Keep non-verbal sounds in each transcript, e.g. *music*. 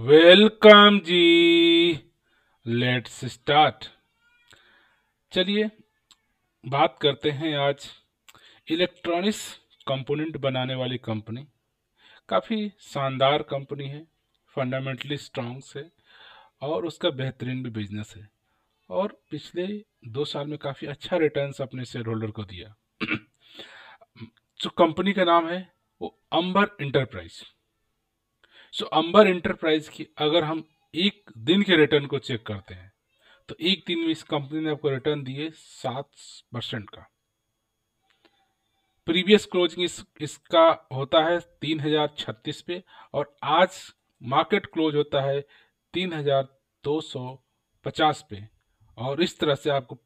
Welcome ji let's start चलिए बात करते हैं आज इलेक्ट्रॉनिक्स कंपोनेंट बनाने वाली कंपनी काफ़ी शानदार कंपनी है फंडामेंटली स्ट्रांग है और उसका बेहतरीन भी बिजनेस है और पिछले दो साल में काफ़ी अच्छा रिटर्न्स अपने शेयर होल्डर को दिया *clears throat* जो कंपनी का नाम है वो अंबर इंटरप्राइज सो अंबर इंटरप्राइज की अगर हम एक दिन के रिटर्न को चेक करते हैं तो एक दिन में इस कंपनी ने आपको रिटर्न दिए सात परसेंट का प्रीवियस क्लोजिंग इस इसका होता है तीन हजार छत्तीस पे और आज मार्केट क्लोज होता है तीन हजार दो सौ पचास पे और इस तरह से आपको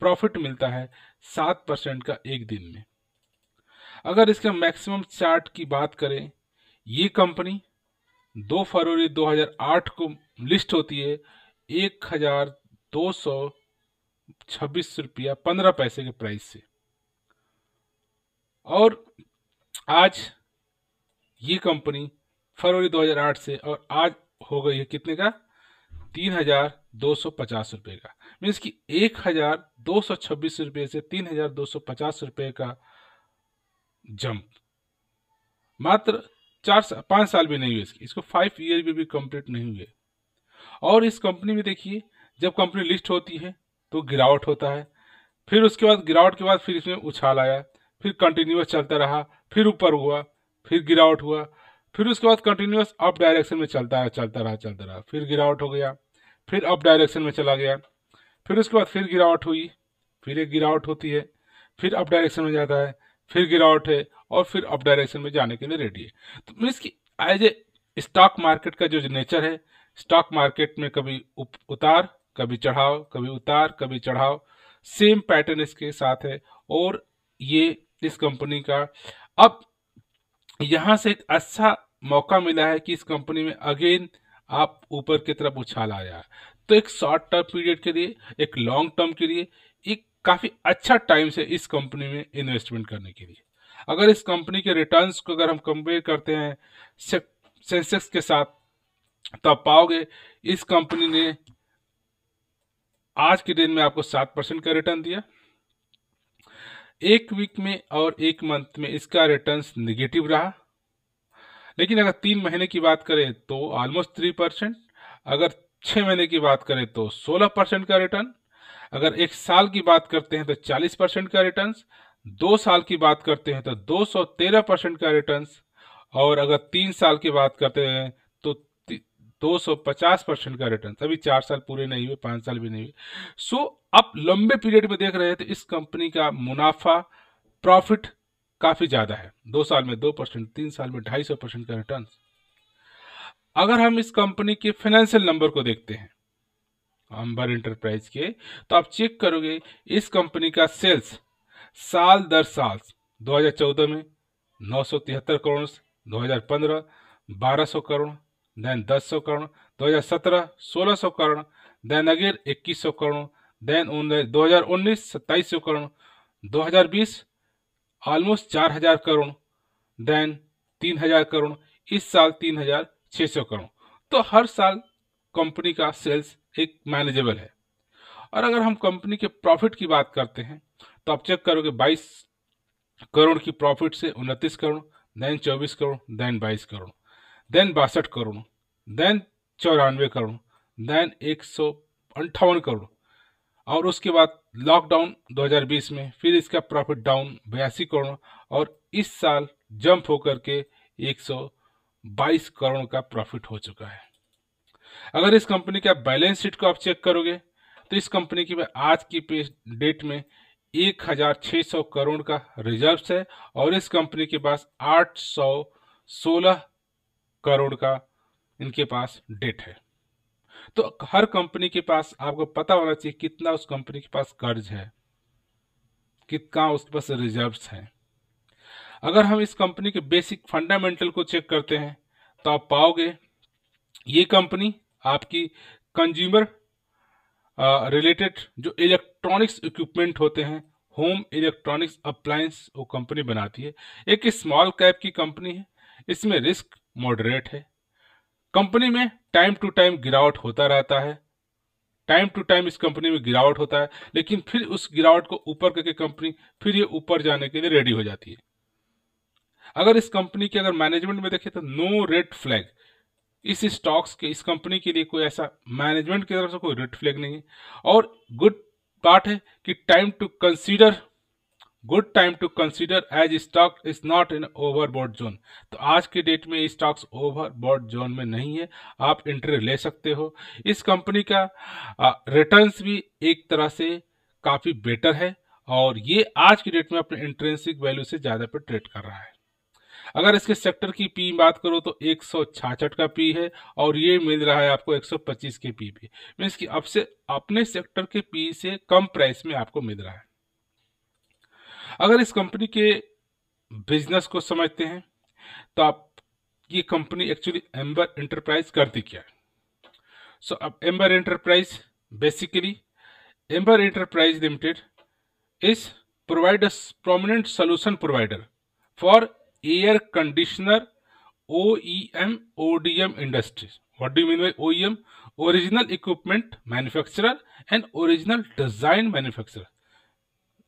प्रॉफिट मिलता है सात परसेंट का एक दिन में अगर इसका मैक्सिमम चार्ट की बात करें ये कंपनी दो फरवरी 2008 को लिस्ट होती है एक हजार दो सौ छब्बीस रुपया पंद्रह पैसे के प्राइस से और आज ये कंपनी फरवरी 2008 से और आज हो गई है कितने का तीन हजार दो सौ पचास रुपये का मीन्स कि एक हजार दो सौ छब्बीस रुपये से तीन हजार दो सौ पचास रुपये का जंप मात्र चार सा, पाँच साल भी नहीं हुए इसकी इसको फाइव ईयर भी, भी कंप्लीट नहीं हुए और इस कंपनी में देखिए जब कंपनी लिस्ट होती है तो गिरावट होता है फिर उसके बाद गिरावट के बाद फिर इसमें उछाल आया फिर कंटिन्यूस चलता रहा फिर ऊपर हुआ फिर गिरावट हुआ फिर उसके बाद कंटिन्यूस अप डायरेक्शन में चलता रहा चलता रहा चलता रहा फिर गिरावट हो गया फिर अप डायरेक्शन में चला गया फिर उसके बाद फिर गिरावट हुई फिर एक गिरावट होती है फिर अप डायरेक्शन में जाता है फिर गिरावट है और फिर अप डायरेक्शन में जाने के लिए रेडी है तो मीन्स की एज ए स्टॉक मार्केट का जो नेचर है स्टॉक मार्केट में कभी उतार कभी चढ़ाव कभी उतार कभी चढ़ाव सेम पैटर्न इसके साथ है और ये इस कंपनी का अब यहां से एक अच्छा मौका मिला है कि इस कंपनी में अगेन आप ऊपर की तरफ उछाल आया तो एक शॉर्ट टर्म पीरियड के लिए एक लॉन्ग टर्म के लिए एक काफ़ी अच्छा टाइम से इस कंपनी में इन्वेस्टमेंट करने के लिए अगर इस कंपनी के रिटर्न्स को अगर हम कंपेयर करते हैं सेंसेक्स के साथ तो आप पाओगे इस कंपनी ने आज के दिन में आपको सात परसेंट का रिटर्न दिया एक वीक में और एक मंथ में इसका रिटर्न्स निगेटिव रहा लेकिन अगर तीन महीने की बात करें तो ऑलमोस्ट थ्री परसेंट अगर छः महीने की बात करें तो सोलह परसेंट का रिटर्न अगर एक साल की बात करते हैं तो 40 परसेंट का रिटर्न दो साल की बात करते हैं तो 213 परसेंट का रिटर्न और अगर तीन साल की बात करते हैं तो 250 परसेंट का रिटर्न अभी चार साल पूरे नहीं हुए पांच साल भी नहीं हुए सो अब आप लंबे पीरियड में देख रहे हैं तो इस कंपनी का मुनाफा प्रॉफिट काफ़ी ज़्यादा है दो साल में दो परसेंट तीन साल में ढाई सौ परसेंट का रिटर्न अगर हम इस कंपनी के फाइनेंशियल नंबर को देखते हैं अंबर इंटरप्राइज के तो आप चेक करोगे इस कंपनी का सेल्स साल दर साल 2014 में नौ crore 2015 1200 crore then 1000 crore 2017 1600 crore then again 2100 crore then दो हज़ार उन्नीस सत्ताईस सौ करोड़ 2020 ऑलमोस्ट चार हजार करोड़ देन तीन हजार करोड़ इस साल तीन हजार छः सौ करोड़ तो हर साल कंपनी का सेल्स एक मैनेजेबल है और अगर हम कंपनी के प्रॉफिट की बात करते हैं तो आप चेक करोगे 22 करोड़ की प्रॉफिट से उनतीस crore then 24 crore then 22 crore then बासठ करोड़ देन चौरानवे करोड़ देन एक सौ अंठावन करोड़ और उसके बाद लॉकडाउन 2020 में फिर इसका प्रॉफिट डाउन बयासी करोड़ और इस साल जंप होकर के 122 करोड़ का प्रॉफिट हो चुका है अगर इस कंपनी के बैलेंस शीट को आप चेक करोगे तो इस कंपनी की आज की डेट में एक हजार छह सौ करोड़ का रिजर्व्स है और इस कंपनी के पास आठ सौ सोलह करोड़ का इनके पास डेट है तो हर कंपनी के पास आपको पता होना चाहिए कितना उस कंपनी के पास कर्ज है कितना उसके पास रिजर्व्स है अगर हम इस कंपनी के बेसिक फंडामेंटल को चेक करते हैं तो आप पाओगे ये कंपनी आपकी कंज्यूमर रिलेटेड जो इलेक्ट्रॉनिक्स इक्विपमेंट होते हैं होम इलेक्ट्रॉनिक्स अप्लायंस वो कंपनी बनाती है एक स्मॉल कैप की कंपनी है इसमें रिस्क मॉडरेट है कंपनी में टाइम टू टाइम गिरावट होता रहता है टाइम टू टाइम इस कंपनी में गिरावट होता है लेकिन फिर उस गिरावट को ऊपर करके कंपनी फिर ये ऊपर जाने के लिए रेडी हो जाती है अगर इस कंपनी के अगर मैनेजमेंट में देखें तो नो रेड फ्लैग इस स्टॉक्स के इस कंपनी के लिए कोई ऐसा मैनेजमेंट की तरफ से कोई रेड फ्लैग नहीं है और गुड पार्ट है कि time to consider good time to consider as stock is not in overbought zone तो आज के डेट में स्टॉक्स ओवरबॉड जोन में नहीं है आप एंट्री ले सकते हो इस कंपनी का रिटर्न भी एक तरह से काफ़ी बेटर है और ये आज की डेट में अपने इंट्रेंसिक वैल्यू से ज़्यादा पर ट्रेड कर रहा है अगर इसके सेक्टर की पी बात करो तो एक का पी है और ये मिल रहा है आपको 125 के पी पे मीन्स की अब से अपने सेक्टर के पी से कम प्राइस में आपको मिल रहा है अगर इस कंपनी के बिजनेस को समझते हैं तो आप ये कंपनी एक्चुअली एम्बर एंटरप्राइज करती क्या है सो अब Amber enterprise basically Amber enterprise limited is provide prominent solution provider for air conditioner OEM ODM industries. What do mean mean by M original equipment manufacturer and original design manufacturer.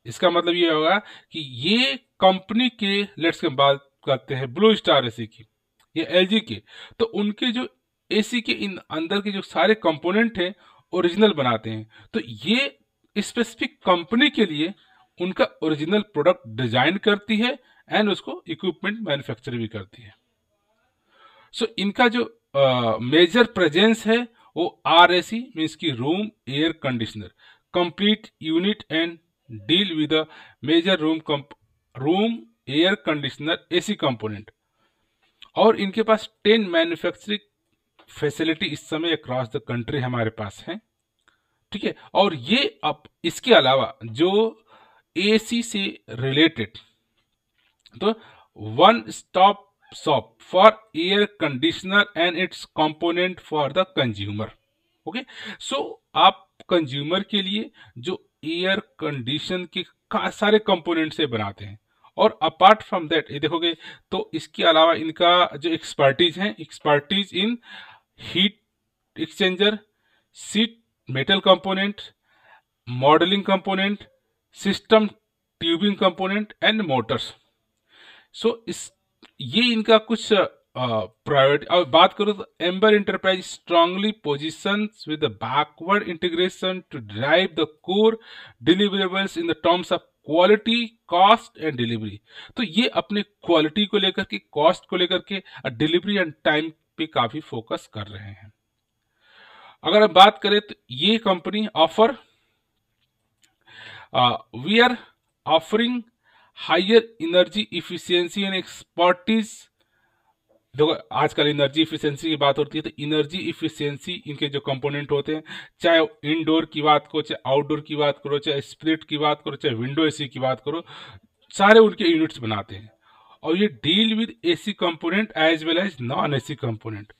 इसका मतलब ये होगा कि ये कंपनी के लेट्स के बात करते हैं ब्लू स्टार एसी की या एल के तो उनके जो एसी के इन अंदर के जो सारे कंपोनेंट हैं ओरिजिनल बनाते हैं तो ये स्पेसिफिक कंपनी के लिए उनका ओरिजिनल प्रोडक्ट डिजाइन करती है एंड उसको इक्विपमेंट मैन्युफैक्चर भी करती है सो so, इनका जो मेजर uh, प्रेजेंस है वो आर ए सी मीन्स की room air conditioner complete unit and deal with a major room room air conditioner AC component और इनके पास टेन मैन्युफैक्चरिंग फैसिलिटी इस समय अक्रॉस द कंट्री हमारे पास है ठीक है और ये अब इसके अलावा जो एसी से रिलेटेड तो one stop shop for air conditioner and its component for the consumer okay so आप कंज्यूमर के लिए जो एयर कंडीशन के सारे कंपोनेंट से बनाते हैं और अपार्ट फ्रॉम दैट ये देखोगे तो इसके अलावा इनका जो एक्सपर्टीज है expertise in heat exchanger sheet metal component modelling component system tubing component and motors so इस ये इनका कुछ प्रायोरिटी और बात करो तो Amber enterprise strongly position with backward integration to drive the core deliverables in the terms of quality cost and delivery तो ये अपने क्वालिटी को लेकर के कॉस्ट को लेकर के डिलीवरी एंड टाइम पे काफी फोकस कर रहे हैं अगर हम बात करें तो ये company offer we are offering higher energy efficiency and expertise देखो आजकल एनर्जी इफिशियंसी की बात होती है तो एनर्जी इफिशियंसी इनके जो कंपोनेंट होते हैं चाहे इंडोर की बात करो चाहे आउटडोर की बात करो चाहे स्प्रिट की बात करो चाहे विंडो एसी की बात करो सारे उनके यूनिट्स बनाते हैं और ये deal with AC component as well as non AC component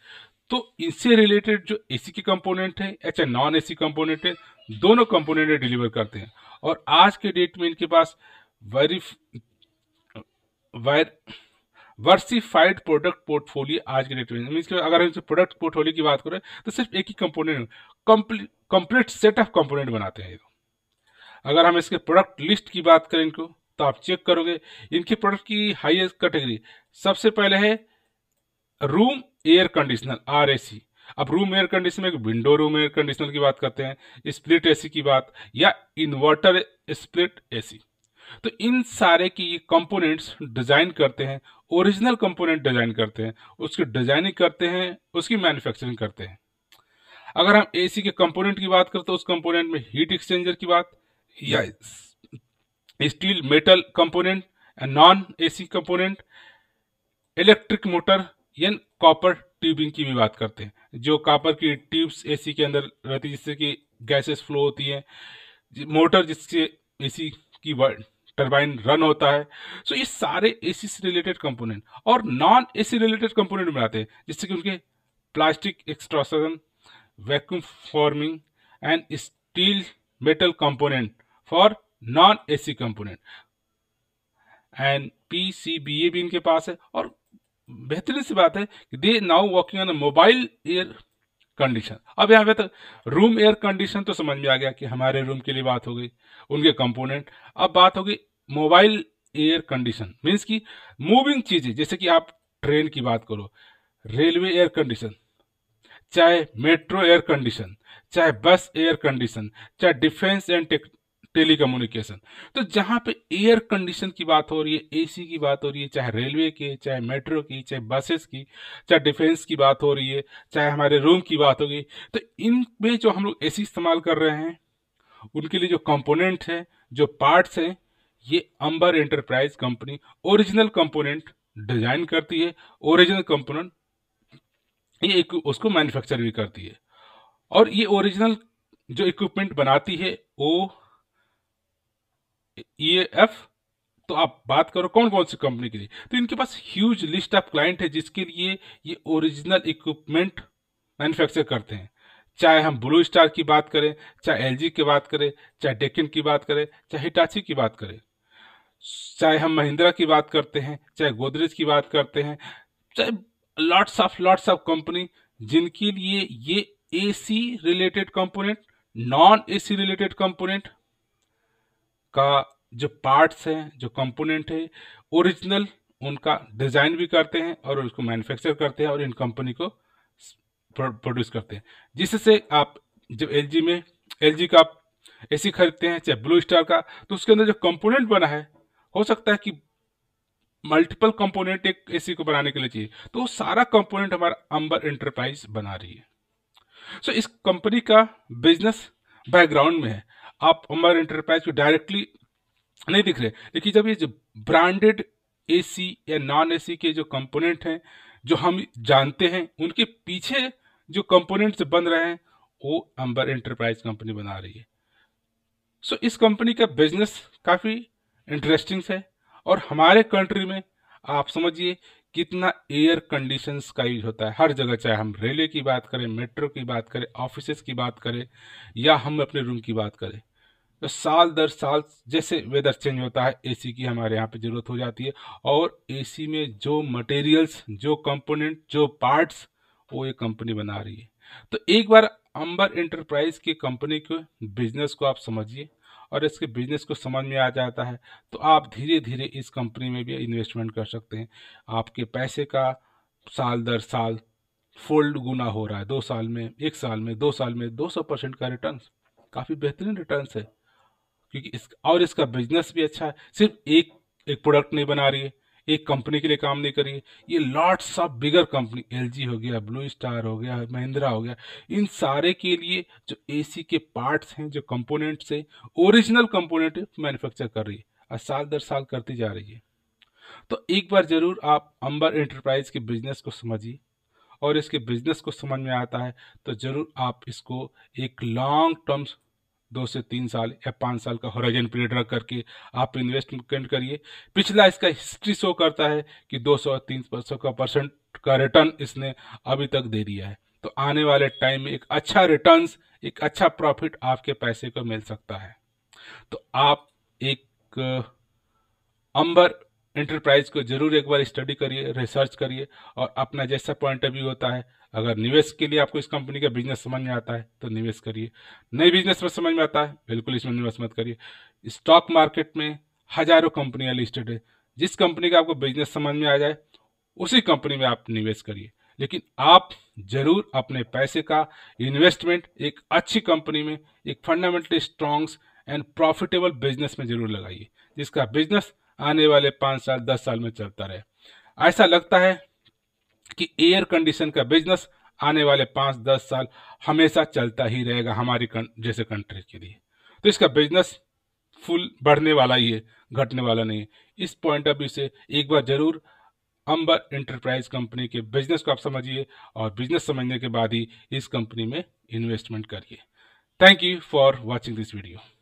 तो इनसे रिलेटेड जो एसी के कंपोनेंट है या चाहे नॉन एसी कंपोनेंट है दोनों कंपोनेंट डिलीवर करते हैं और आज के डेट में इनके पास वर्सिफाइड प्रोडक्ट पोर्टफोलियो आज के डेट में मीन अगर हम प्रोडक्ट पोर्टफोलियो की बात करें तो सिर्फ एक ही component complete set of component बनाते हैं अगर हम इसके प्रोडक्ट लिस्ट की बात करें इनको तो आप चेक करोगे इनके प्रोडक्ट की हाईएस्ट कैटेगरी सबसे पहले है रूम एयर कंडीशनर आर अब रूम एयर कंडीशनर में विंडो रूम एयर कंडीशनर की बात करते हैं स्प्लिट एसी की बात या इन्वर्टर स्प्लिट एसी तो इन सारे की कंपोनेंट्स डिज़ाइन करते हैं ओरिजिनल कंपोनेंट डिज़ाइन करते हैं उसकी डिज़ाइनिंग करते हैं उसकी मैन्युफैक्चरिंग करते हैं अगर हम एसी के कंपोनेंट की बात करते हैं उस कंपोनेंट में हीट एक्सचेंजर की बात या steel metal component non AC component electric motor या कॉपर ट्यूबिंग की भी बात करते हैं जो कॉपर की ट्यूब्स एसी के अंदर रहती है जिससे कि गैसेस फ्लो होती है मोटर जिससे एसी की टर्बाइन रन होता है सो so, ये सारे एसी से रिलेटेड कंपोनेंट और नॉन एसी रिलेटेड कंपोनेंट बनाते हैं जिससे कि उनके plastic extrusion vacuum forming and steel metal component for non AC component and P C B A भी इनके पास है और बेहतरीन सी बात है कि they now working on mobile air condition अब यहाँ पे तो रूम एयर कंडीशन तो समझ में आ गया कि हमारे रूम के लिए बात हो गई उनके कंपोनेंट अब बात होगी मोबाइल एयर कंडीशन मीन्स की मूविंग चीजें जैसे कि आप ट्रेन की बात करो रेलवे एयर कंडीशन चाहे मेट्रो एयर कंडीशन चाहे बस एयर कंडीशन चाहे डिफेंस एंड टेलीकम्युनिकेशन तो जहां पे एयर कंडीशन की बात हो रही है एसी की बात हो रही है चाहे रेलवे की चाहे मेट्रो की चाहे बसेस की चाहे डिफेंस की बात हो रही है चाहे हमारे रूम की बात होगी तो इनमें जो हम लोग एसी इस्तेमाल कर रहे हैं उनके लिए जो कंपोनेंट है जो पार्ट्स हैं ये Amber enterprise company original component design करती है ओरिजिनल कंपोनेंट ये एक उसको मैन्युफैक्चर भी करती है और ये ओरिजिनल जो इक्विपमेंट बनाती है वो ई एफ तो आप बात करो कौन कौन सी कंपनी के लिए तो इनके पास ह्यूज लिस्ट ऑफ क्लाइंट है जिसके लिए ये ओरिजिनल इक्विपमेंट मैन्युफैक्चर करते हैं चाहे हम ब्लू स्टार की बात करें चाहे एल की बात करें चाहे डेकिन की बात करें चाहे हिटाची की बात करें चाहे हम महिंद्रा की बात करते हैं चाहे गोदरेज की बात करते हैं चाहे lots of lots of company जिनके लिए ये AC related component non AC related component का जो पार्ट्स हैं जो कंपोनेंट है ओरिजिनल उनका डिज़ाइन भी करते हैं और उसको मैन्युफैक्चर करते हैं और इन कंपनी को प्रोड्यूस करते हैं जिससे आप जब एल में एल का आप ए खरीदते हैं चाहे ब्लू स्टार का तो उसके अंदर जो कंपोनेंट बना है हो सकता है कि मल्टीपल कंपोनेंट एक एसी को बनाने के लिए चाहिए तो वो सारा कंपोनेंट हमारा अंबर एंटरप्राइज बना रही है सो so, इस कंपनी का बिजनेस बैकग्राउंड में है आप हमारे इंटरप्राइज को डायरेक्टली नहीं दिख रहे लेकिन जब ये जो ब्रांडेड ए या नॉन ए के जो कंपोनेंट हैं जो हम जानते हैं उनके पीछे जो कंपोनेंट्स बन रहे हैं वो अंबर इंटरप्राइज कंपनी बना रही है सो so, इस कंपनी का बिजनेस काफ़ी इंटरेस्टिंग है और हमारे कंट्री में आप समझिए कितना एयर कंडीशन का यूज होता है हर जगह चाहे हम रेलवे की बात करें मेट्रो की बात करें ऑफिस की बात करें या हम अपने रूम की बात करें तो साल दर साल जैसे वेदर चेंज होता है एसी की हमारे यहाँ पे ज़रूरत हो जाती है और एसी में जो मटेरियल्स जो कंपोनेंट जो पार्ट्स वो ये कंपनी बना रही है तो एक बार अंबर एंटरप्राइज की कंपनी के बिजनेस को आप समझिए और इसके बिजनेस को समझ में आ जाता है तो आप धीरे धीरे इस कंपनी में भी इन्वेस्टमेंट कर सकते हैं आपके पैसे का साल दर साल फोल्ड गुना हो रहा है दो साल में एक साल में दो साल में दो सौ परसेंट का रिटर्न काफ़ी बेहतरीन रिटर्न है क्योंकि इस और इसका बिजनेस भी अच्छा है सिर्फ एक एक प्रोडक्ट नहीं बना रही है एक कंपनी के लिए काम नहीं करेंगे ये lots of bigger company L हो गया ब्लू स्टार हो गया महिंद्रा हो गया इन सारे के लिए जो ए के पार्ट्स हैं जो कंपोनेंट्स हैं ओरिजिनल कंपोनेंट मैन्युफैक्चर कर रही है और साल दर साल करती जा रही है तो एक बार ज़रूर आप अंबर एंटरप्राइज के बिजनेस को समझिए और इसके बिजनेस को समझ में आता है तो ज़रूर आप इसको एक लॉन्ग टर्म्स दो से तीन साल या पाँच साल का होराइजन पीरियड रख करके आप इन्वेस्टमेंट करिए पिछला इसका हिस्ट्री शो करता है कि 200 सौ तीन सौ का परसेंट का रिटर्न इसने अभी तक दे दिया है तो आने वाले टाइम में एक अच्छा रिटर्न एक अच्छा प्रॉफिट आपके पैसे को मिल सकता है तो आप एक अंबर इंटरप्राइज को जरूर एक बार स्टडी करिए रिसर्च करिए और अपना जैसा पॉइंट ऑफ व्यू होता है अगर निवेश के लिए आपको इस कंपनी का बिजनेस समझ में आता है तो निवेश करिए नई बिजनेस में समझ में आता है बिल्कुल इसमें निवेश मत करिए स्टॉक मार्केट में हजारों कंपनियां लिस्टेड है जिस कंपनी का आपको बिजनेस समझ में आ जाए उसी कंपनी में आप निवेश करिए लेकिन आप जरूर अपने पैसे का इन्वेस्टमेंट एक अच्छी कंपनी में एक fundamentally strongs and profitable business में जरूर लगाइए जिसका बिजनेस आने वाले पाँच साल दस साल में चलता रहे ऐसा लगता है कि एयर कंडीशन का बिजनेस आने वाले पाँच दस साल हमेशा चलता ही रहेगा हमारी कं, जैसे कंट्री के लिए तो इसका बिजनेस फुल बढ़ने वाला ही है घटने वाला नहीं है इस पॉइंट ऑफ व्यू से एक बार जरूर अंबर इंटरप्राइज कंपनी के बिजनेस को आप समझिए और बिजनेस समझने के बाद ही इस कंपनी में इन्वेस्टमेंट करिए thank you for watching this video